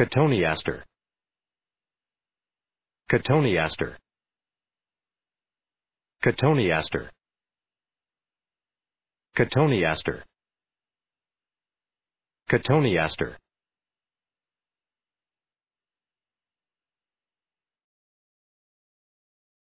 Cotoneaster. Cotoneaster. Cotoneaster. Cotoneaster. Cotoneaster.